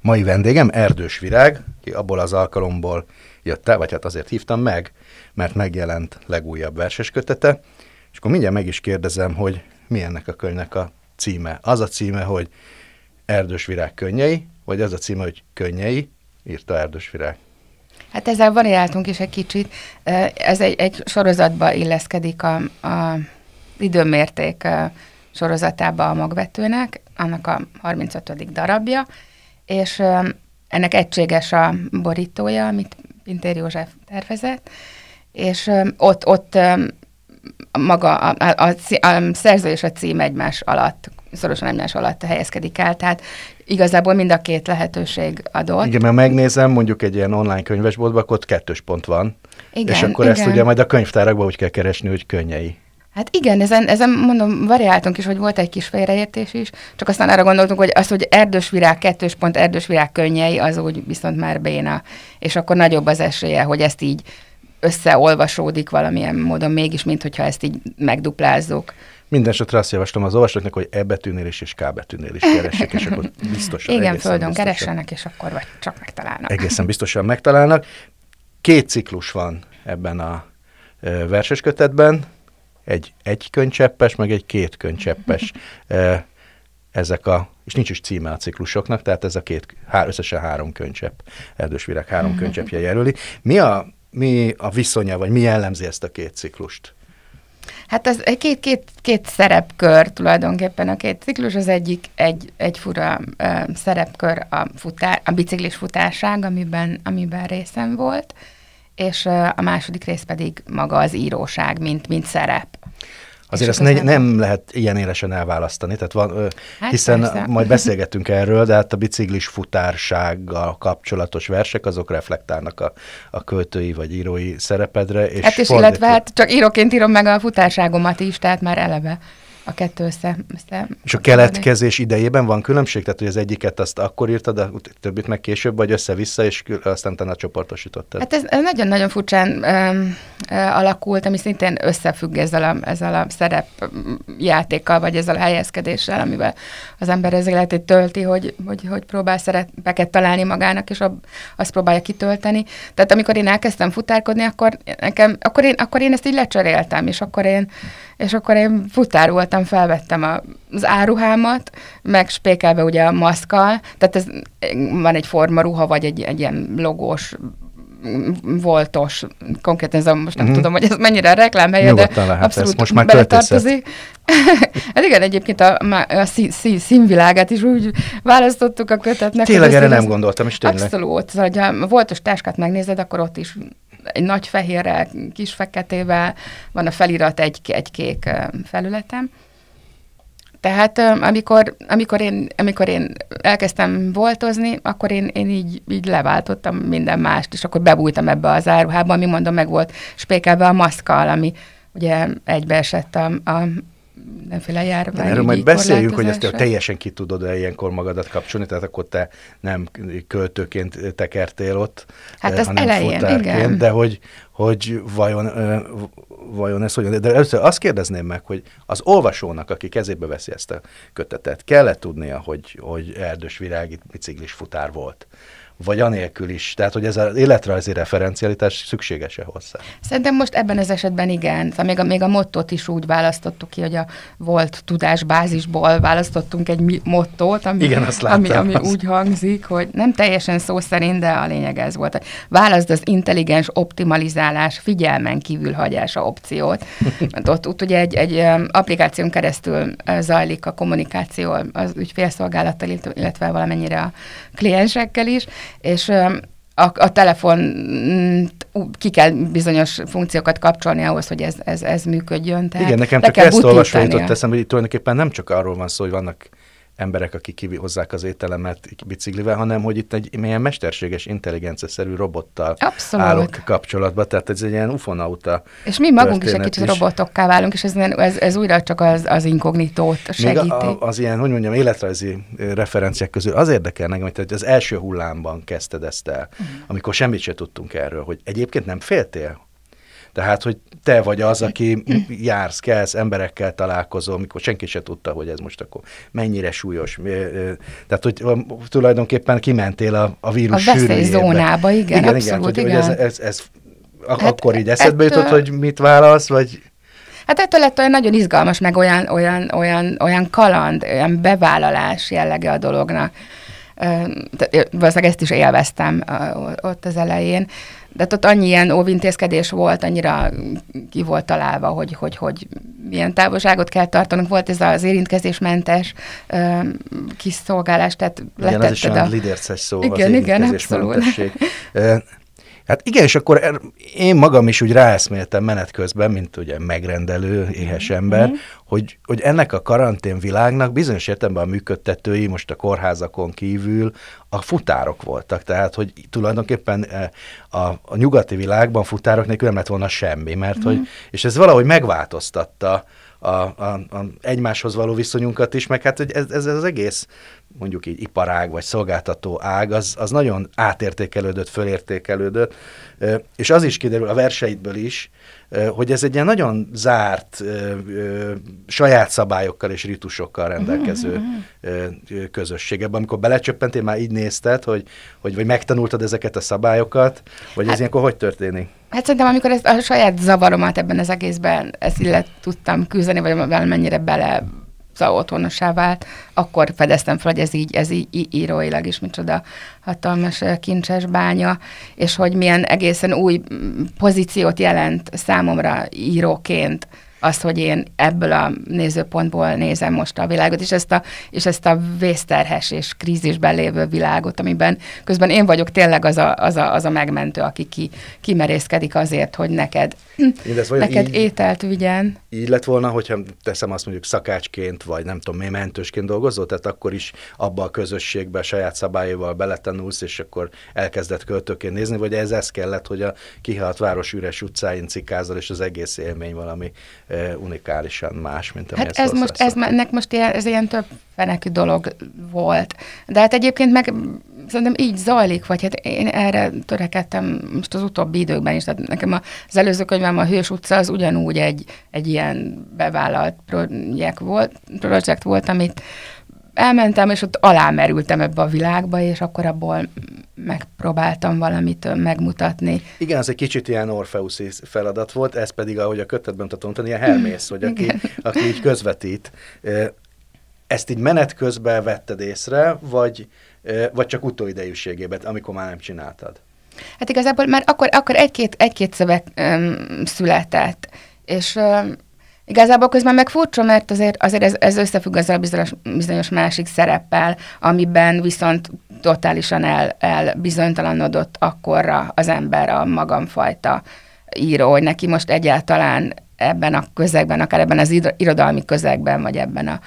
Mai vendégem Erdős Virág, ki abból az alkalomból jött el, vagy hát azért hívtam meg, mert megjelent legújabb verses kötete, és akkor mindjárt meg is kérdezem, hogy mi ennek a könyvnek a címe. Az a címe, hogy Erdős Virág könnyei, vagy az a címe, hogy könnyei, írta Erdős Virág. Hát ezzel variáltunk is egy kicsit. Ez egy, egy sorozatba illeszkedik a, a időmérték sorozatába a magvetőnek, annak a 35. darabja, és ennek egységes a borítója, amit Pintér József tervezett, és ott, ott maga a, a, a, a szerző és a cím egymás alatt, szorosan egymás alatt helyezkedik el, tehát igazából mind a két lehetőség adott. Igen, mert megnézem mondjuk egy ilyen online könyvesboltban, akkor ott kettős pont van, igen, és akkor igen. ezt ugye majd a könyvtárakban úgy kell keresni, hogy könnyei. Hát igen, ezen, ezen mondom, variáltunk is, hogy volt egy kis félreértés is, csak aztán arra gondoltunk, hogy az, hogy erdős virág, kettős pont erdős virág könnyei, az úgy viszont már béna, és akkor nagyobb az esélye, hogy ezt így összeolvasódik valamilyen módon, mégis, mint hogyha ezt így megduplázzuk. Mindenesetre azt javaslom az olvasóknak, hogy E betűnél is és K betűnél is keressék, és akkor biztosan. Igen, földön biztosan, keressenek, és akkor vagy csak megtalálnak. Egészen biztosan megtalálnak. Két ciklus van ebben a verseskötetben. kötetben egy egy könycseppes, meg egy két könycseppes ezek a, és nincs is címe a ciklusoknak, tehát ez a két, hár, összesen három könycsepp, erdős virág három könycseppje jelöli. Mi a, mi a viszonya, vagy mi jellemzi ezt a két ciklust? Hát egy két, két, két szerepkör tulajdonképpen a két ciklus, az egyik egy, egy fura ö, szerepkör a, futá a biciklis futárság, amiben, amiben részem volt, ö, és a második rész pedig maga az íróság, mint, mint szerep. Azért ezt ne, nem lehet ilyen élesen elválasztani, tehát van, hát hiszen persze. majd beszélgetünk erről, de hát a biciklis futársággal kapcsolatos versek, azok reflektálnak a, a költői vagy írói szerepedre. És hát és illetve hát csak íróként írom meg a futárságomat is, tehát már eleve a kettő össze, össze És a keletkezés idejében van különbség? Tehát, hogy az egyiket azt akkor írtad, a többit meg később, vagy össze-vissza, és aztán utána csoportosítottad? Hát ez nagyon-nagyon furcsán um, alakult, ami szintén összefügg ezzel a, ezzel a szerepjátékkal, vagy ezzel a helyezkedéssel, amivel az ember az életét tölti, hogy, hogy, hogy próbál szerepeket találni magának, és ab, azt próbálja kitölteni. Tehát amikor én elkezdtem futárkodni, akkor, nekem, akkor, én, akkor én ezt így lecseréltem, és akkor én és akkor én voltam, felvettem a, az áruhámat, meg spékelve ugye a maszkal, tehát ez van egy formaruha, vagy egy, egy ilyen logós voltos, konkrétan ez a, most nem mm tudom, hogy ez mennyire a reklámhelye, de lehet, abszolút most már beletartozik. hát igen, egyébként a, a szí, szí, színvilágát is úgy választottuk a kötetnek. Tényleg erre nem gondoltam, és tényleg. Abszolút, szóval, ha a voltos táskát megnézed, akkor ott is egy nagy fehérrel, kis feketével, van a felirat egy, egy kék felületem. Tehát amikor, amikor, én, amikor én elkezdtem voltozni, akkor én, én így, így leváltottam minden mást, és akkor bebújtam ebbe az áruhába, ami mondom, meg volt spékelve a maszkal, ami ugye egybeesett a, a, mindenféle járvány. Erről majd beszéljük, hogy ezt teljesen ki tudod -e ilyenkor magadat kapcsolni, tehát akkor te nem költőként tekertél ott, hát az eh, hanem elején, futárként, igen. de hogy, hogy vajon, eh, vajon ez hogyan. De először azt kérdezném meg, hogy az olvasónak, aki kezébe veszi ezt a kötetet, kell-e tudnia, hogy, hogy Erdős Virág itt biciklis futár volt? vagy anélkül is. Tehát, hogy ez az életrajzi referencialitás szükséges-e hozzá? Szerintem most ebben az esetben igen. Szóval még a, még a mottót is úgy választottuk ki, hogy a volt tudásbázisból választottunk egy mottót, ami, igen, azt láttam, ami, ami azt. úgy hangzik, hogy nem teljesen szó szerint, de a lényeg ez volt. Válaszd az intelligens optimalizálás figyelmen kívül hagyása opciót. Mert hát ott, ott ugye egy, egy applikáción keresztül eh, zajlik a kommunikáció az ügyfélszolgálattal, illetve valamennyire a kliensekkel is, és a, a telefon mm, ki kell bizonyos funkciókat kapcsolni ahhoz, hogy ez, ez, ez működjön. Tehát Igen, nekem csak ezt olvasva jutott eszembe, hogy tulajdonképpen nem csak arról van szó, hogy vannak emberek, akik kivihozzák az ételemet biciklivel, hanem hogy itt egy milyen mesterséges intelligencia-szerű robottal Abszolút. állok kapcsolatba, tehát ez egy ilyen ufonauta És mi magunk is egy kicsit is. robotokká válunk, és ez, ez, ez újra csak az, az inkognitót segíti. Még a, az ilyen, hogy mondjam, életrajzi referenciák közül az érdekel nekem, hogy az első hullámban kezdted ezt el, uh-huh. amikor semmit se tudtunk erről, hogy egyébként nem féltél, tehát, hogy te vagy az, aki jársz, kelsz, emberekkel találkozol, mikor senki se tudta, hogy ez most akkor mennyire súlyos. Tehát, hogy tulajdonképpen kimentél a, a vírus a sűrűjébe. zónába, igen, igen abszolút, igen. Hogy, igen. Hogy ez, ez, ez hát akkor így eszedbe ettől... jutott, hogy mit válasz, vagy... Hát ettől lett olyan nagyon izgalmas, meg olyan, olyan, olyan, olyan kaland, olyan bevállalás jellege a dolognak valószínűleg ezt is élveztem ott az elején. De ott annyi ilyen óvintézkedés volt, annyira ki volt találva, hogy, hogy, hogy milyen távolságot kell tartanunk. Volt ez az érintkezésmentes kis szolgálás, tehát igen, ez is a... lidérces szó, igen, az igen, Hát igen, és akkor er, én magam is úgy ráeszméltem menet közben, mint ugye megrendelő, éhes mhm. ember, mm-hmm hogy, hogy ennek a karanténvilágnak bizonyos értelemben a működtetői, most a kórházakon kívül a futárok voltak. Tehát, hogy tulajdonképpen eh, a, a nyugati világban futárok nélkül nem lett volna semmi, mert mm. hogy, mhm. és ez valahogy megváltoztatta a, a, a egymáshoz való viszonyunkat is, meg hát hogy ez, ez az egész mondjuk így iparág vagy szolgáltató ág, az, az nagyon átértékelődött, fölértékelődött, eh, és az is kiderül a verseidből is, hogy ez egy ilyen nagyon zárt, saját szabályokkal és ritusokkal rendelkező mhm, mhm, közösség. Ebben, amikor belecsöppentél, már így nézted, hogy, hogy vagy megtanultad ezeket a szabályokat, vagy hát, ez ilyenkor hogy történik? Hát szerintem, amikor ezt a saját zavaromat ebben az egészben ezt illet tudtam küzdeni, vagy valamennyire bele otthonasá vált, akkor fedeztem fel, hogy ez így, ez így íróilag is micsoda hatalmas kincses bánya, és hogy milyen egészen új pozíciót jelent számomra íróként azt, hogy én ebből a nézőpontból nézem most a világot, és ezt a, és ezt a vészterhes és krízisben lévő világot, amiben közben én vagyok tényleg az a, az a, az a megmentő, aki ki, kimerészkedik azért, hogy neked, neked így, ételt vigyen. Így lett volna, hogyha teszem azt mondjuk szakácsként, vagy nem tudom, én mentősként dolgozó, tehát akkor is abba a közösségbe, a saját szabályaival beletanulsz, és akkor elkezdett költőként nézni, vagy ez ez kellett, hogy a kihalt város üres utcáin cikázol, és az egész élmény valami unikálisan más, mint ami hát ez most, ez, nek most ilyen, ez ilyen több fenekű dolog volt. De hát egyébként meg szerintem így zajlik, vagy hát én erre törekedtem most az utóbbi időkben is, tehát nekem az előző könyvem a Hős utca az ugyanúgy egy, egy ilyen bevállalt projekt volt, projekt volt amit elmentem, és ott alámerültem ebbe a világba, és akkor abból megpróbáltam valamit megmutatni. Igen, az egy kicsit ilyen Orfeuszi feladat volt, ez pedig, ahogy a kötetben mutatom, a Hermész, hogy aki, aki így közvetít. Ezt így menet közben vetted észre, vagy, vagy csak utóidejűségében, amikor már nem csináltad? Hát igazából már akkor, akkor egy-két, egy-két szöveg öm, született, és öm, Igazából közben meg furcsa, mert azért, azért ez, ez összefügg az a bizonyos, bizonyos másik szereppel, amiben viszont totálisan el, elbizonytalanodott akkorra az ember a magamfajta író, hogy neki most egyáltalán ebben a közegben, akár ebben az irodalmi közegben, vagy ebben a,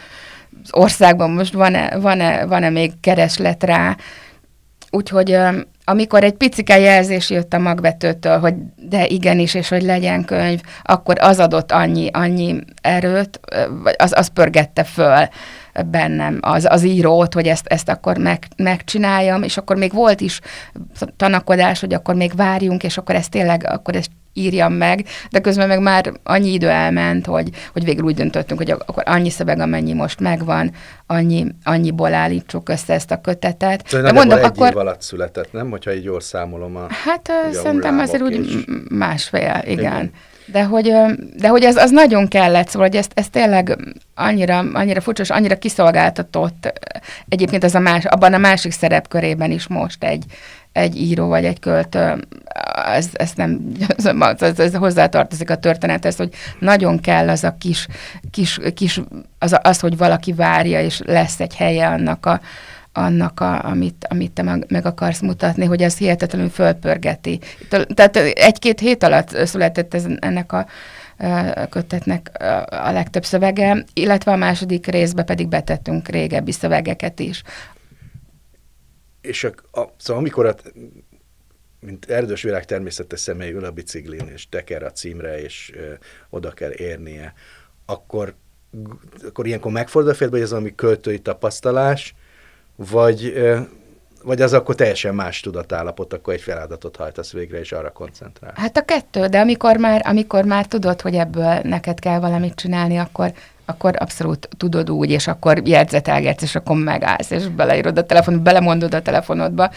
az országban most van-e, van-e, van-e még kereslet rá. Úgyhogy amikor egy picike jelzés jött a magvetőtől, hogy de igenis, és hogy legyen könyv, akkor az adott annyi, annyi erőt, vagy az, az pörgette föl bennem az, az írót, hogy ezt, ezt akkor meg, megcsináljam, és akkor még volt is tanakodás, hogy akkor még várjunk, és akkor ezt tényleg, akkor ezt írjam meg, de közben meg már annyi idő elment, hogy, hogy végül úgy döntöttünk, hogy akkor annyi szöveg, amennyi most megvan, annyi, annyiból állítsuk össze ezt a kötetet. Szóval de mondom, egy akkor... év alatt született, nem? Hogyha így jól számolom a Hát ugye, szerintem azért és... úgy másfél, igen. igen. De hogy, de hogy ez az nagyon kellett, szóval hogy ezt, ez tényleg annyira, annyira furcsa, és annyira kiszolgáltatott egyébként az a más, abban a másik szerepkörében is most egy, egy író vagy egy költő, ez, ez nem, ez, szóval szóval ez hozzátartozik a történethez, hogy nagyon kell az a kis, kis, kis az, az, hogy valaki várja, és lesz egy helye annak a, annak, a, amit, amit te meg, meg akarsz mutatni, hogy ez hihetetlenül fölpörgeti. Tehát egy-két hét alatt született ez, ennek a kötetnek a legtöbb szövege, illetve a második részbe pedig betettünk régebbi szövegeket is, és a, a, szóval amikor a, mint erdős világ természetes személy ül a biciklin, és teker a címre, és ö, oda kell érnie, akkor, akkor ilyenkor megfordul a félbe, hogy ez valami költői tapasztalás, vagy, ö, vagy az akkor teljesen más tudatállapot, akkor egy feladatot hajtasz végre, és arra koncentrál. Hát a kettő, de amikor már, amikor már tudod, hogy ebből neked kell valamit csinálni, akkor, akkor abszolút tudod úgy, és akkor jegyzetelgetsz, és akkor megállsz, és beleírod a telefon, belemondod a telefonodba,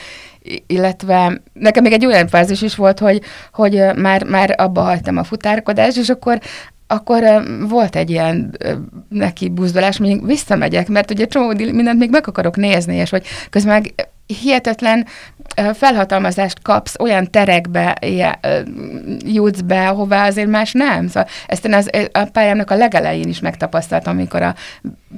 illetve nekem még egy olyan fázis is volt, hogy, hogy már, már abba hagytam a futárkodást, és akkor akkor volt egy ilyen neki buzdolás, még visszamegyek, mert ugye csomó mindent még meg akarok nézni, és hogy közben meg hihetetlen felhatalmazást kapsz, olyan terekbe jutsz be, ahová azért más nem. Szóval ezt én az, a pályámnak a legelején is megtapasztaltam, amikor a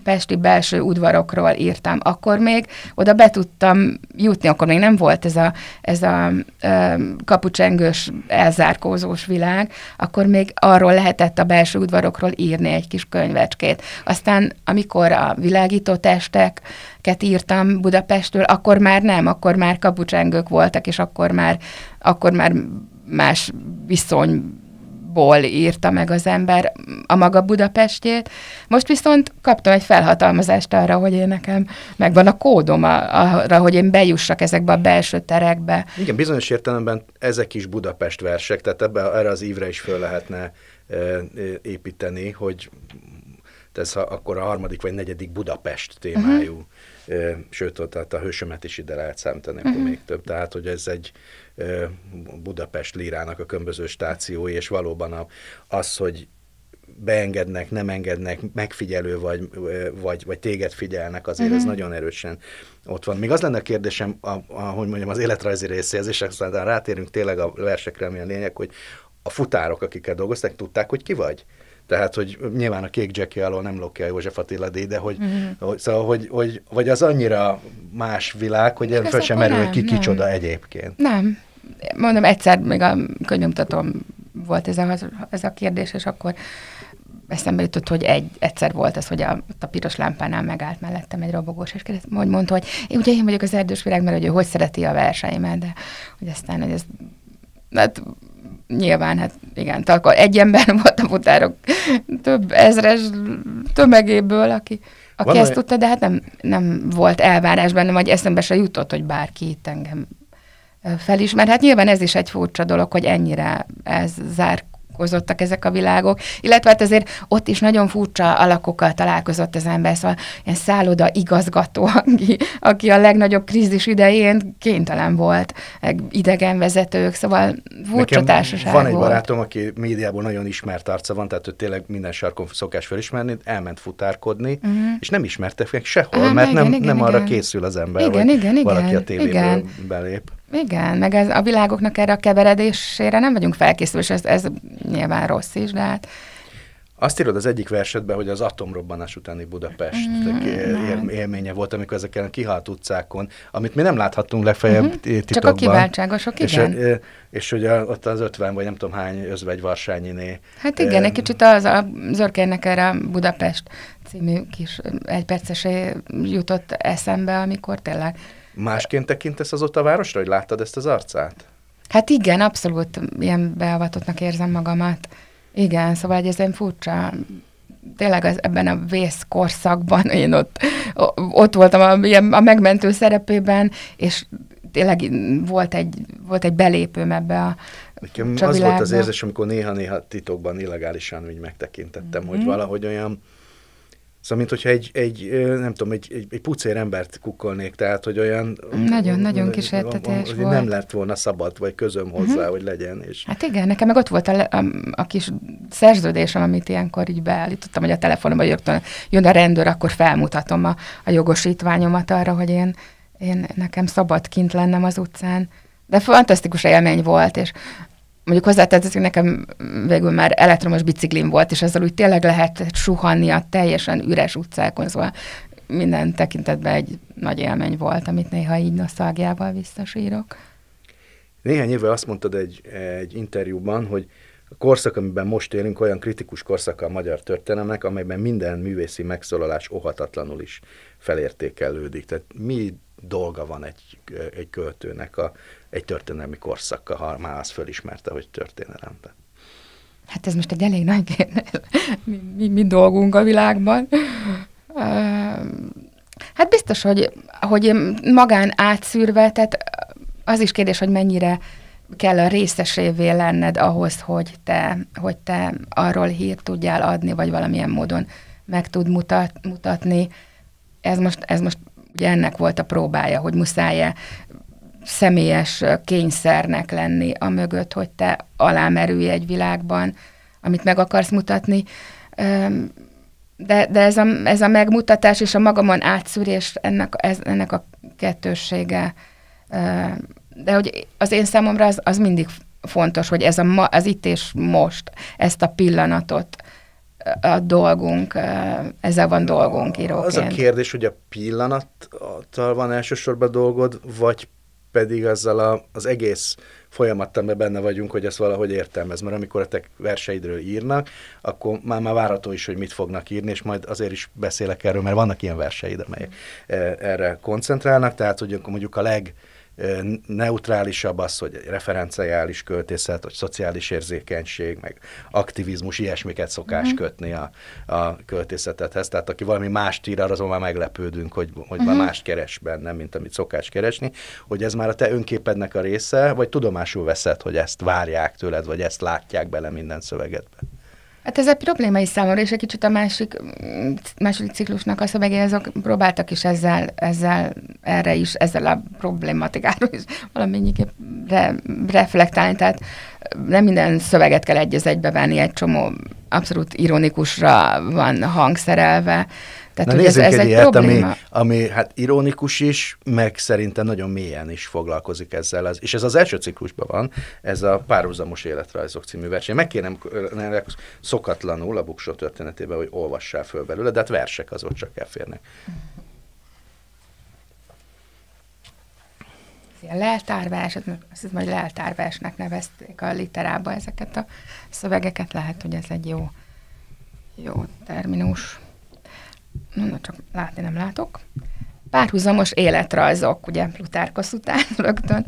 pesti belső udvarokról írtam. Akkor még oda be tudtam jutni, akkor még nem volt ez a, ez a ö, kapucsengős, elzárkózós világ, akkor még arról lehetett a belső udvarokról írni egy kis könyvecskét. Aztán, amikor a világító testeket írtam Budapestről, akkor már nem, akkor már kapucsengők voltak, és akkor már, akkor már más viszony ból írta meg az ember a maga Budapestjét. Most viszont kaptam egy felhatalmazást arra, hogy én nekem megvan a kódom a, arra, hogy én bejussak ezekbe a belső terekbe. Igen, bizonyos értelemben ezek is Budapest versek, tehát ebbe, erre az ívre is föl lehetne e, e építeni, hogy ez ha, akkor a harmadik vagy negyedik Budapest témájú, uh-huh. sőt, tehát a hősömet is ide lehet számítani, uh-huh. még több. Tehát, hogy ez egy Budapest lírának a különböző stációi, és valóban az, hogy beengednek, nem engednek, megfigyelő vagy, vagy, vagy téged figyelnek, azért uh-huh. ez mhm. nagyon erősen ott van. Még az lenne a kérdésem, ahogy mondjam, az életrajzi részéhez, és aztán rátérünk tényleg a versekre, ami a lényeg, hogy a futárok, akikkel dolgoztak, tudták, hogy ki vagy? Tehát, hogy nyilván a kék Jackie alól nem lopja József Attila de hogy, uh-huh. hogy, szóval, hogy, hogy, vagy az annyira más világ, hogy el fel sem merül, ki kicsoda egyébként. Nem, mondom, egyszer még a könyvmutatón volt ez a, ez a kérdés, és akkor eszembe jutott, hogy egy, egyszer volt az, hogy a, a piros lámpánál megállt mellettem egy robogós, és kérdez, hogy mondta, hogy én ugye én vagyok az erdős virág, mert hogy ő hogy szereti a verseimet, de hogy aztán, hogy ez hát nyilván, hát igen, akkor egy ember volt a futárok több ezres tömegéből, aki, aki ezt tudta, de hát nem, nem volt elvárás bennem, vagy eszembe se jutott, hogy bárki itt engem felismer. Hát nyilván ez is egy furcsa dolog, hogy ennyire ez zár találkozottak ezek a világok, illetve hát azért ott is nagyon furcsa alakokkal találkozott az ember, szóval ilyen szálloda igazgató, aki, aki a legnagyobb krízis idején kénytelen volt, idegen vezetők, szóval furcsa Nekem társaság Van egy volt. barátom, aki médiából nagyon ismert arca van, tehát ő tényleg minden sarkon szokás felismerni, elment futárkodni, uh-huh. és nem ismerte meg sehol, Aha, mert igen, nem, igen, nem igen. arra készül az ember, igen, hogy igen, valaki igen, a tévéből igen. belép. Igen, meg ez, a világoknak erre a keveredésére nem vagyunk felkészülve, és ez, ez nyilván rossz is, de hát... Azt írod az egyik versetben, hogy az atomrobbanás utáni Budapest mm, él, élménye volt, amikor ezeken a kihalt utcákon, amit mi nem láthattunk legfeljebb mm-hmm. titokban. Csak a kiváltságosok, és, igen. És, és ugye ott az 50 vagy nem tudom hány özvegy Varsányiné. Hát igen, egy kicsit az a Zörkérnek erre Budapest című kis egyperces jutott eszembe, amikor tényleg Másként tekintesz azóta a városra, hogy láttad ezt az arcát? Hát igen, abszolút ilyen beavatottnak érzem magamat. Igen, szóval egy ez furcsa tényleg az, ebben a vész korszakban én ott, ott voltam a, a megmentő szerepében, és tényleg volt egy, volt egy belépőm ebbe a Nekem az volt az érzés, amikor néha-néha titokban illegálisan úgy megtekintettem, mm-hmm. hogy mhm. valahogy olyan Szóval, mint hogyha egy, egy nem tudom, egy, egy, egy pucér embert kukkolnék, tehát, hogy olyan... Nagyon-nagyon értetés volt. Nem lett volna szabad, vagy közöm hozzá, mm-hmm. hogy legyen. És... Hát igen, nekem meg ott volt a, a, a kis szerződésem, amit ilyenkor így beállítottam, hogy a telefonomban rögtön jön a rendőr, akkor felmutatom a, a jogosítványomat arra, hogy én, én nekem szabad kint lennem az utcán. De fantasztikus élmény volt, és mondjuk hogy nekem végül már elektromos biciklim volt, és ezzel úgy tényleg lehet suhanni a teljesen üres utcákon, szóval minden tekintetben egy nagy élmény volt, amit néha így nosztalgiával visszasírok. Néhány éve azt mondtad egy, egy interjúban, hogy a korszak, amiben most élünk, olyan kritikus korszak a magyar történelemnek, amelyben minden művészi megszólalás ohatatlanul is felértékelődik. Tehát mi dolga van egy, egy költőnek a egy történelmi korszakkal, ha már azt fölismerte, hogy történelemben. Hát ez most egy elég nagy kérdés. Mi, mi, mi dolgunk a világban. Hát biztos, hogy, hogy magán átszűrve, tehát az is kérdés, hogy mennyire kell a részesévé lenned ahhoz, hogy te, hogy te arról hírt tudjál adni, vagy valamilyen módon meg tud mutat, mutatni. Ez most, ez most ugye ennek volt a próbája, hogy muszáj-e személyes kényszernek lenni a mögött, hogy te alámerülj egy világban, amit meg akarsz mutatni. De, de ez, a, ez a megmutatás és a magamon átszűrés ennek, ez, ennek a kettőssége. De hogy az én számomra az, az mindig fontos, hogy ez a ma, az itt és most, ezt a pillanatot a dolgunk, ezzel van dolgunk íróként. Az a kérdés, hogy a pillanattal van elsősorban dolgod, vagy pedig azzal a, az egész mert benne vagyunk, hogy ezt valahogy értelmez, mert amikor a te verseidről írnak, akkor már, már várható is, hogy mit fognak írni, és majd azért is beszélek erről, mert vannak ilyen verseid, amelyek mm. erre koncentrálnak, tehát hogy mondjuk a leg neutrálisabb az, hogy referenciális költészet, vagy szociális érzékenység, meg aktivizmus, ilyesmiket szokás uh-huh. kötni a, a költészetethez. Tehát aki valami mást ír, arra azon már meglepődünk, hogy, hogy uh-huh. már mhm. mást keres benne, mint amit szokás keresni, hogy ez már a te önképednek a része, vagy tudomásul veszed, hogy ezt várják tőled, vagy ezt látják bele minden szövegedben. Hát ez a probléma is számomra, és egy kicsit a másik, mm, második ciklusnak a szövegei, azok próbáltak is ezzel, ezzel erre is, ezzel a problématikáról is valamennyiképp re, reflektálni, tehát nem minden szöveget kell egy egybe venni, egy csomó abszolút ironikusra van hangszerelve, tehát, Na nézzünk ez, ez egy, ilyet, probléma. ami, ami hát ironikus is, meg szerintem nagyon mélyen is foglalkozik ezzel. az. És ez az első ciklusban van, ez a Párhuzamos életrajzok című verseny. Megkérem szokatlanul a Buksó történetében, hogy olvassál föl belőle, de hát versek ott csak elférnek. ilyen leltárvás, hát azt hiszem, hogy leltárvásnak nevezték a literába ezeket a szövegeket, lehet, hogy ez egy jó, jó terminus na csak látni nem látok, párhuzamos életrajzok, ugye Plutárkosz után rögtön,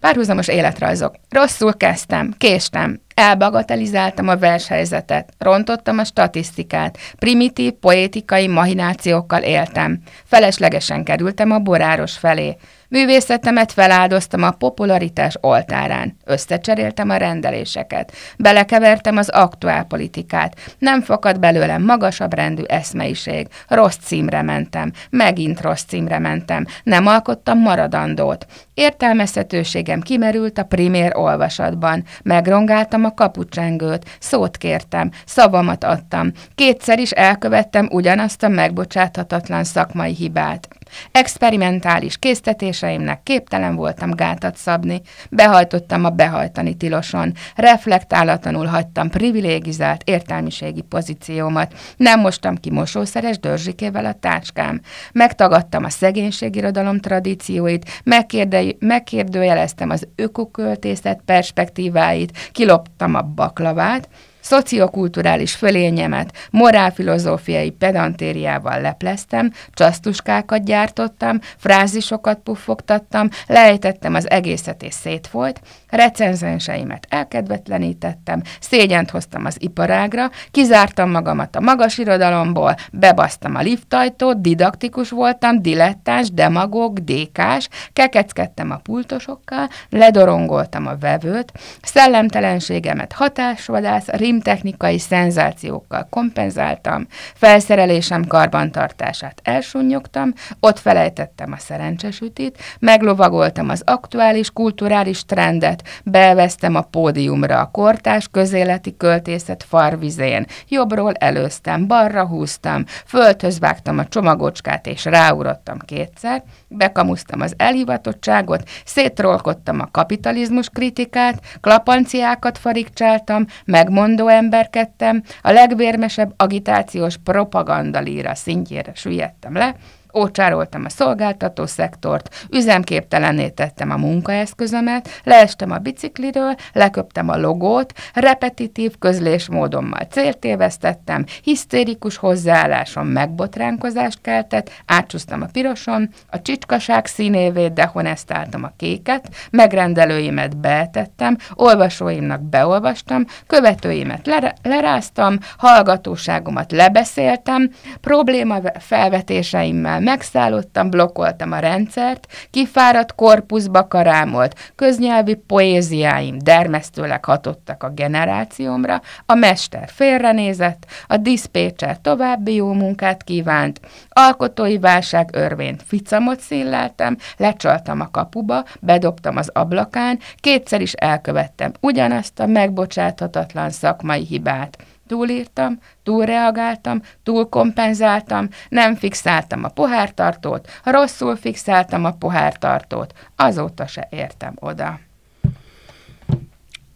párhuzamos életrajzok. Rosszul kezdtem, késtem, elbagatelizáltam a vershelyzetet, rontottam a statisztikát, primitív poétikai mahinációkkal éltem, feleslegesen kerültem a boráros felé, Művészetemet feláldoztam a popularitás oltárán, összecseréltem a rendeléseket, belekevertem az aktuálpolitikát, nem fakad belőlem magasabb rendű eszmeiség, rossz címre mentem, megint rossz címre mentem, nem alkottam maradandót. Értelmezhetőségem kimerült a primér olvasatban, megrongáltam a kapucsengőt, szót kértem, szavamat adtam, kétszer is elkövettem ugyanazt a megbocsáthatatlan szakmai hibát. Experimentális késztetéseimnek képtelen voltam gátat szabni, behajtottam a behajtani tiloson, reflektálatlanul hagytam privilégizált értelmiségi pozíciómat, nem mostam ki mosószeres dörzsikével a táskám, megtagadtam a szegénységirodalom tradícióit, megkérde- megkérdőjeleztem az ökoköltészet perspektíváit, kiloptam a baklavát, Szociokulturális fölényemet morálfilozófiai pedantériával lepleztem, csasztuskákat gyártottam, frázisokat puffogtattam, lejtettem az egészet és szétfolyt, recenzenseimet elkedvetlenítettem, szégyent hoztam az iparágra, kizártam magamat a magas irodalomból, bebasztam a liftajtót, didaktikus voltam, dilettáns, demagóg, dékás, kekeckedtem a pultosokkal, ledorongoltam a vevőt, szellemtelenségemet hatásvadász, rimtechnikai szenzációkkal kompenzáltam, felszerelésem karbantartását elsunyogtam, ott felejtettem a szerencsesütit, meglovagoltam az aktuális kulturális trendet, díjat, bevesztem a pódiumra a kortás közéleti költészet farvizén, jobbról előztem, balra húztam, földhöz vágtam a csomagocskát és ráurottam kétszer, bekamusztam az elhivatottságot, szétrolkodtam a kapitalizmus kritikát, klapanciákat farigcsáltam, megmondó emberkedtem, a legvérmesebb agitációs propagandalíra szintjére süllyedtem le, Ócsároltam a szolgáltató szektort, üzemképtelenné tettem a munkaeszközömet, leestem a bicikliről, leköptem a logót, repetitív közlésmódommal céltévesztettem, hisztérikus hozzáállásom megbotránkozást keltett, átsúsztam a piroson, a csicskaság színévé dehonestáltam a kéket, megrendelőimet beetettem, olvasóimnak beolvastam, követőimet ler- leráztam, hallgatóságomat lebeszéltem, probléma felvetéseimmel már megszállottam, blokkoltam a rendszert, kifáradt korpuszba karámolt, köznyelvi poéziáim dermesztőleg hatottak a generációmra, a mester félrenézett, a diszpécser további jó munkát kívánt, alkotói válság örvényt ficamot szilleltem, lecsaltam a kapuba, bedobtam az ablakán, kétszer is elkövettem ugyanazt a megbocsáthatatlan szakmai hibát túlírtam, túlreagáltam, túlkompenzáltam, nem fixáltam a pohártartót, ha rosszul fixáltam a pohártartót, azóta se értem oda.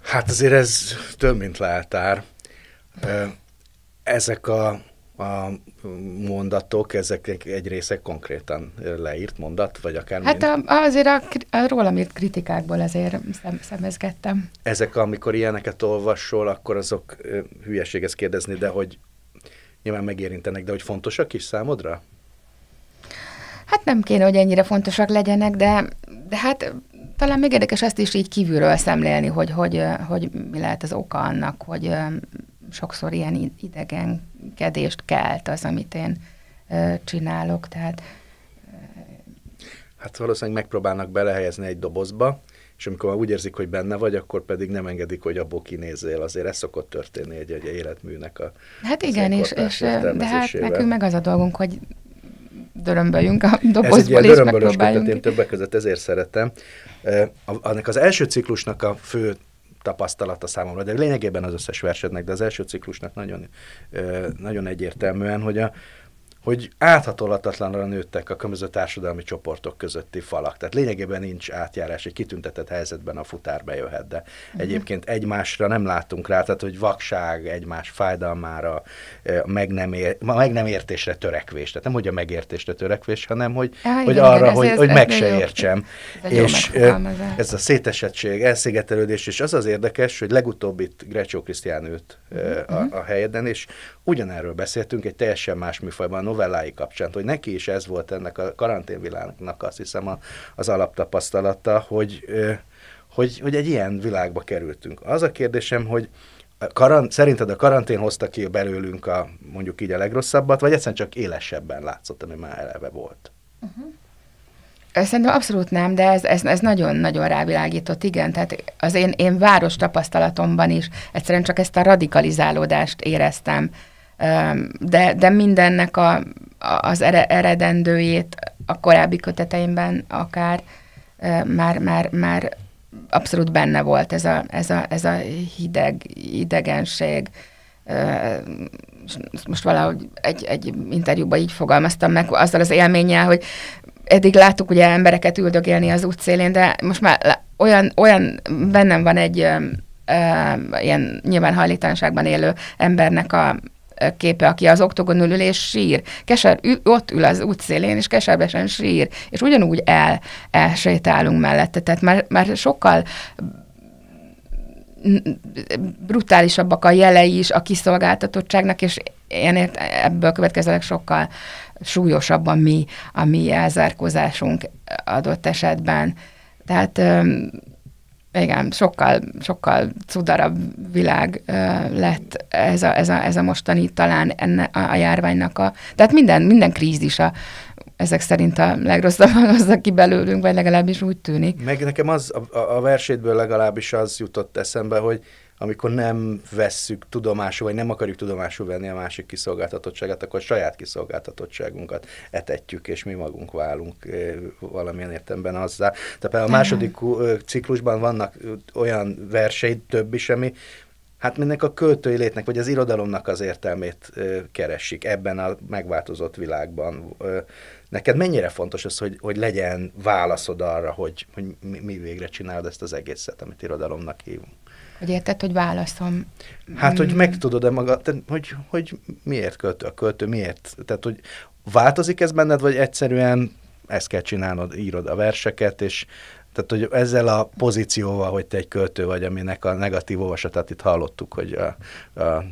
Hát azért ez több, mint leltár. Ezek a a mondatok, ezek egy része konkrétan leírt mondat, vagy akár Hát a, azért a, a rólam írt kritikákból azért szem, szemezgettem. Ezek, amikor ilyeneket olvasol, akkor azok hülyeség ezt kérdezni, de hogy nyilván megérintenek, de hogy fontosak is számodra? Hát nem kéne, hogy ennyire fontosak legyenek, de, de hát talán még érdekes azt is így kívülről szemlélni, hogy, hogy, hogy mi lehet az oka annak, hogy sokszor ilyen idegenkedést kelt az, amit én csinálok, tehát... Hát valószínűleg megpróbálnak belehelyezni egy dobozba, és amikor úgy érzik, hogy benne vagy, akkor pedig nem engedik, hogy abból kinézzél. Azért ez szokott történni egy, egy életműnek a Hát igen, és, és de hát nekünk meg az a dolgunk, hogy dörömböljünk a dobozból, Ez egy ilyen dörömbölős többek között ezért szeretem. Annak az első ciklusnak a fő tapasztalata számomra, de lényegében az összes versednek, de az első ciklusnak nagyon, nagyon egyértelműen, hogy a, hogy áthatolhatatlanra nőttek a különböző társadalmi csoportok közötti falak. Tehát lényegében nincs átjárás, egy kitüntetett helyzetben a futár bejöhet, de uh-huh. egyébként egymásra nem látunk rá, tehát hogy vakság egymás fájdalmára, meg nem, ér, meg nem értésre törekvés. Tehát nem, hogy a megértésre törekvés, hanem hogy, Á, hogy igen, arra, igen, hogy, ez, hogy ez meg se jó. értsem. És ez a szétesettség, elszigetelődés, és az az érdekes, hogy legutóbb itt Grecsó Krisztián ült uh-huh. a, mhm. a helyeden, és ugyanerről beszéltünk, egy teljesen más műfajban novellái kapcsán, hogy neki is ez volt ennek a karanténvilágnak azt hiszem a, az alaptapasztalata, hogy, hogy, hogy egy ilyen világba kerültünk. Az a kérdésem, hogy karant- szerinted a karantén hozta ki belőlünk a, mondjuk így a legrosszabbat, vagy egyszerűen csak élesebben látszott, ami már eleve volt? Uh-huh. Szerintem abszolút nem, de ez, ez, ez nagyon-nagyon rávilágított, igen. Tehát az én, én város tapasztalatomban is egyszerűen csak ezt a radikalizálódást éreztem de, de mindennek a, az eredendőjét a korábbi köteteimben akár már, már, már abszolút benne volt ez a, ez a, ez a hideg, idegenség. Most valahogy egy, egy interjúban így fogalmaztam meg, azzal az élménnyel, hogy eddig láttuk ugye embereket üldögélni az útszélén, de most már olyan, olyan bennem van egy ilyen nyilván hajlítanságban élő embernek a, képe, aki az oktogonul ül és sír. Keser ott ül az útszélén, és keserbesen sír, és ugyanúgy el, elsétálunk mellette. Tehát már, már sokkal brutálisabbak a jelei is a kiszolgáltatottságnak, és én ebből következőleg sokkal súlyosabb a mi, a mi elzárkózásunk adott esetben. Tehát igen, sokkal, sokkal cudarabb világ ö, lett ez a, ez, a, ez a mostani talán enne, a, a járványnak a... Tehát minden, minden krízis a, ezek szerint a legrosszabb az, aki belőlünk, vagy legalábbis úgy tűnik. Meg nekem az a, a versétből legalábbis az jutott eszembe, hogy amikor nem vesszük tudomásul, vagy nem akarjuk tudomásul venni a másik kiszolgáltatottságát, akkor a saját kiszolgáltatottságunkat etetjük, és mi magunk válunk valamilyen értemben azzá. Tehát például a második ciklusban vannak olyan verseid, több is, ami hát mindenki a költői létnek, vagy az irodalomnak az értelmét ö, keresik ebben a megváltozott világban. Ö, neked mennyire fontos az, hogy, hogy legyen válaszod arra, hogy, hogy mi, mi végre csinálod ezt az egészet, amit irodalomnak hívunk? Hogy érted, hogy válaszom. Hát, hogy mm. tudod e magad, hogy, hogy miért költő a költő, miért? Tehát, hogy változik ez benned, vagy egyszerűen ezt kell csinálnod, írod a verseket, és tehát, hogy ezzel a pozícióval, hogy te egy költő vagy, aminek a negatív olvasatát itt hallottuk, hogy a, a, a,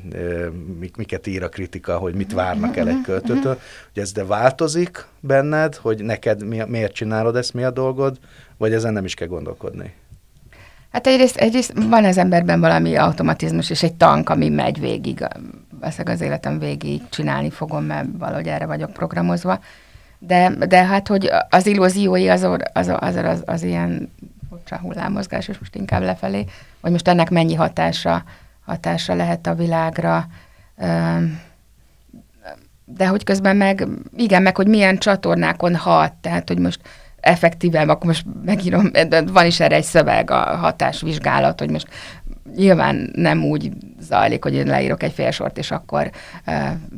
mik, miket ír a kritika, hogy mit várnak el egy költőtől, hogy ez de változik benned, hogy neked mi, miért csinálod ezt, mi a dolgod, vagy ezen nem is kell gondolkodni? Hát egyrészt, egyrészt van az emberben valami automatizmus, és egy tank, ami megy végig, veszek az életem végig, csinálni fogom, mert valahogy erre vagyok programozva. De, de hát, hogy az illúziói az, az, az, az, az ilyen furcsa hullámozgás, és most inkább lefelé, hogy most ennek mennyi hatása, hatása lehet a világra, de hogy közben meg, igen, meg hogy milyen csatornákon hat, tehát hogy most effektíve, akkor most megírom, van is erre egy szöveg, a hatásvizsgálat, hogy most nyilván nem úgy zajlik, hogy én leírok egy fél sort, és akkor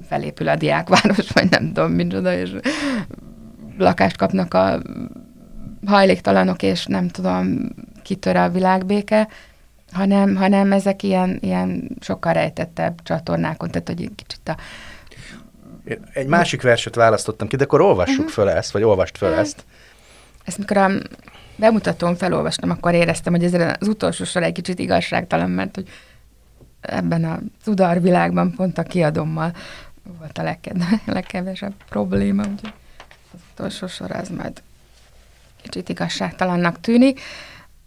felépül a diákváros, vagy nem tudom, micsoda, és lakást kapnak a hajléktalanok, és nem tudom, kitör a világbéke, hanem, hanem ezek ilyen, ilyen sokkal rejtettebb csatornákon, tehát hogy kicsit a... Én egy másik verset választottam ki, de akkor olvassuk uh-huh. föl ezt, vagy olvast föl ezt ezt mikor a bemutatón felolvastam, akkor éreztem, hogy ez az utolsó sor egy kicsit igazságtalan, mert hogy ebben a tudarvilágban pont a kiadommal volt a legkevesebb probléma, úgyhogy az utolsó sor az majd kicsit igazságtalannak tűnik,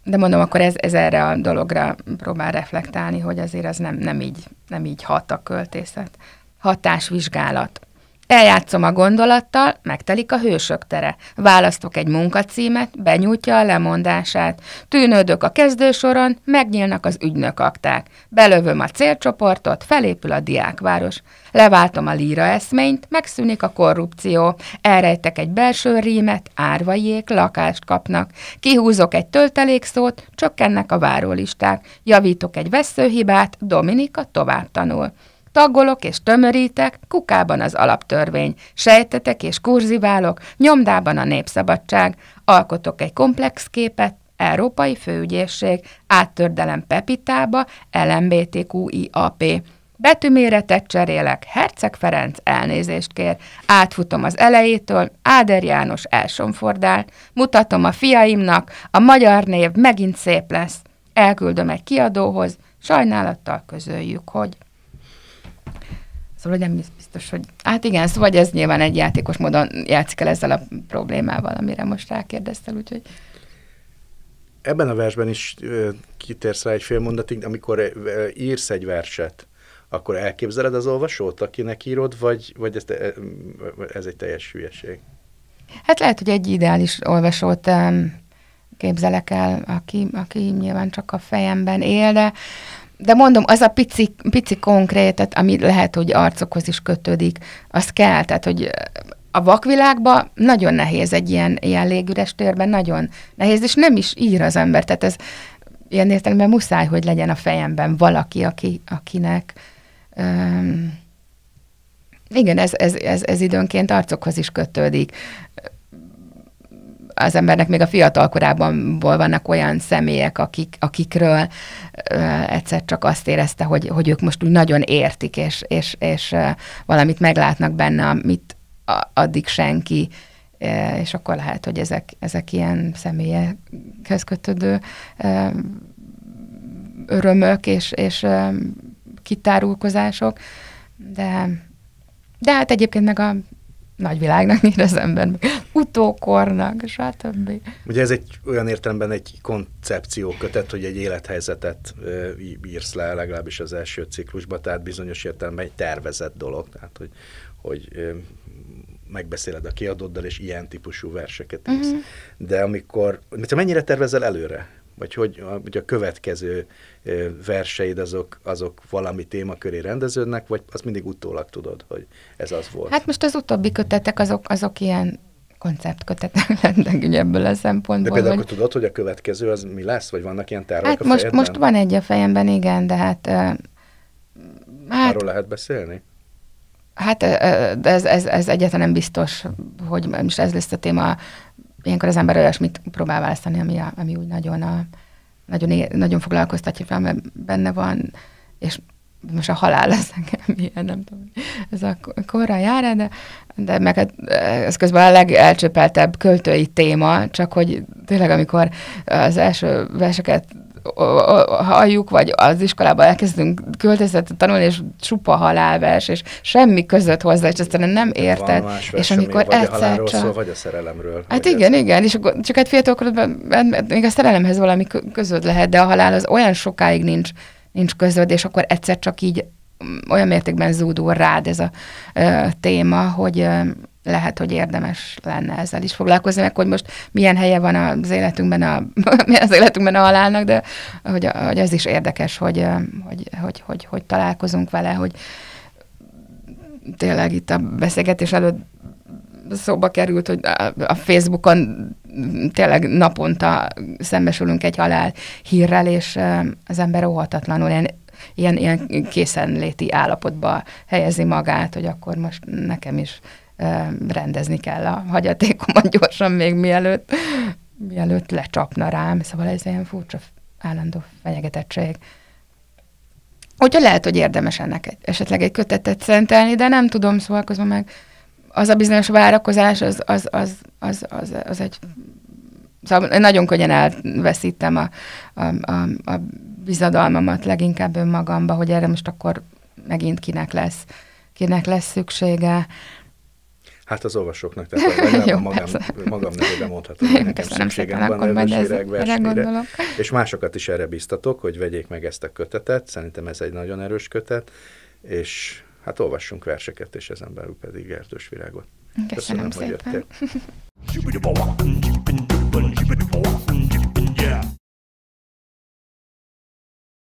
de mondom, akkor ez, ez erre a dologra próbál reflektálni, hogy azért az nem, nem, így, nem így hat a költészet. Hatásvizsgálat. Eljátszom a gondolattal, megtelik a hősök tere. Választok egy munkacímet, benyújtja a lemondását. Tűnődök a kezdősoron, megnyílnak az akták. Belövöm a célcsoportot, felépül a diákváros. Leváltom a líra eszményt, megszűnik a korrupció. Elrejtek egy belső rímet, árvaiék lakást kapnak. Kihúzok egy töltelékszót, csökkennek a várólisták. Javítok egy veszőhibát, Dominika tovább tanul. Taggolok és tömörítek, kukában az alaptörvény, sejtetek és kurziválok, nyomdában a népszabadság, alkotok egy komplex képet, Európai Főügyészség, áttördelem Pepitába, LMBTQIAP. Betűméretet cserélek, Herceg Ferenc elnézést kér, átfutom az elejétől, Áder János elsomfordál, mutatom a fiaimnak, a magyar név megint szép lesz. Elküldöm egy kiadóhoz, sajnálattal közöljük, hogy szóval hogy nem biztos, hogy... Hát igen, szóval ez nyilván egy játékos módon játszik el ezzel a problémával, amire most rákérdeztel, úgyhogy... Ebben a versben is kitérsz rá egy fél mondatig, amikor írsz egy verset, akkor elképzeled az olvasót, akinek írod, vagy, vagy ez, te, ez egy teljes hülyeség? Hát lehet, hogy egy ideális olvasót képzelek el, aki, aki nyilván csak a fejemben él, de de mondom, az a pici, pici tehát ami lehet, hogy arcokhoz is kötődik, az kell. Tehát, hogy a vakvilágban nagyon nehéz egy ilyen, ilyen légüres térben, nagyon nehéz, és nem is ír az ember. Tehát ez ilyen értelemben muszáj, hogy legyen a fejemben valaki, aki, akinek... Um, igen, ez, ez, ez, ez időnként arcokhoz is kötődik az embernek még a fiatal korában vannak olyan személyek, akik, akikről ö, egyszer csak azt érezte, hogy, hogy ők most úgy nagyon értik, és, és, és ö, valamit meglátnak benne, amit a, addig senki, ö, és akkor lehet, hogy ezek, ezek ilyen személyekhez kötődő ö, örömök és, és ö, kitárulkozások, de, de hát egyébként meg a nagyvilágnak ír az ember, utókornak, stb. Ugye ez egy olyan értelemben egy koncepció, kötet, hogy egy élethelyzetet írsz le legalábbis az első ciklusba, tehát bizonyos értelemben egy tervezett dolog, tehát hogy, hogy megbeszéled a kiadóddal, és ilyen típusú verseket írsz. Uh-huh. De amikor, mennyire tervezel előre? Vagy hogy, hogy a következő verseid azok, azok valami témaköré rendeződnek, vagy azt mindig utólag tudod, hogy ez az volt? Hát most az utóbbi kötetek azok, azok ilyen konceptkötetek lennek ugye ebből a szempontból. De például hogy... akkor tudod, hogy a következő az mi lesz? Vagy vannak ilyen tervek? hát a most, fejedben? most van egy a fejemben, igen, de hát... Uh, hát Arról lehet beszélni? Hát uh, ez, ez, ez egyáltalán nem biztos, hogy most ez lesz a téma. Ilyenkor az ember olyasmit próbál választani, ami, a, ami úgy nagyon a, nagyon, nagyon foglalkoztatja fel, mert benne van, és most a halál lesz engem, ilyen, nem tudom, ez a korra jár de, de meg hát, ez közben a legelcsöpeltebb költői téma, csak hogy tényleg amikor az első verseket halljuk, vagy az iskolába elkezdünk költözetet tanulni, és csupa halálvers, és semmi között hozzá, és aztán nem érted. És amikor vagy egyszer a csak... szól, vagy a szerelemről. Hát igen, ez... igen, és akkor, csak hát fiatalkorban hát még a szerelemhez valami közöd lehet, de a halál az olyan sokáig nincs, nincs közöd, és akkor egyszer csak így mm, olyan mértékben zúdul rád ez a ö, téma, hogy ö, lehet, hogy érdemes lenne ezzel is foglalkozni, meg hogy most milyen helye van az életünkben a, az életünkben a halálnak, de hogy, hogy ez is érdekes, hogy, hogy, hogy, hogy, hogy találkozunk vele, hogy tényleg itt a beszélgetés előtt szóba került, hogy a Facebookon tényleg naponta szembesülünk egy halál hírrel, és az ember óhatatlanul ilyen, ilyen, ilyen készenléti állapotba helyezi magát, hogy akkor most nekem is rendezni kell a hagyatékomat gyorsan még mielőtt, mielőtt lecsapna rám, szóval ez ilyen furcsa állandó fenyegetettség. Úgyhogy lehet, hogy érdemes ennek egy, esetleg egy kötetet szentelni, de nem tudom, szóval közben meg az a bizonyos várakozás, az, az, az, az, az, az egy... Szóval nagyon könnyen elveszítem a, a, a, a bizadalmamat leginkább önmagamba, hogy erre most akkor megint kinek lesz, kinek lesz szüksége. Hát az olvasóknak, tehát Jó, magam, magam nevében mondhatom, hogy nekem szükségem van elvesérek, versére, és másokat is erre biztatok, hogy vegyék meg ezt a kötetet, szerintem ez egy nagyon erős kötet, és hát olvassunk verseket, és ezen belül pedig Erdős Virágot. Köszönöm, Köszönöm szépen. hogy jöttél.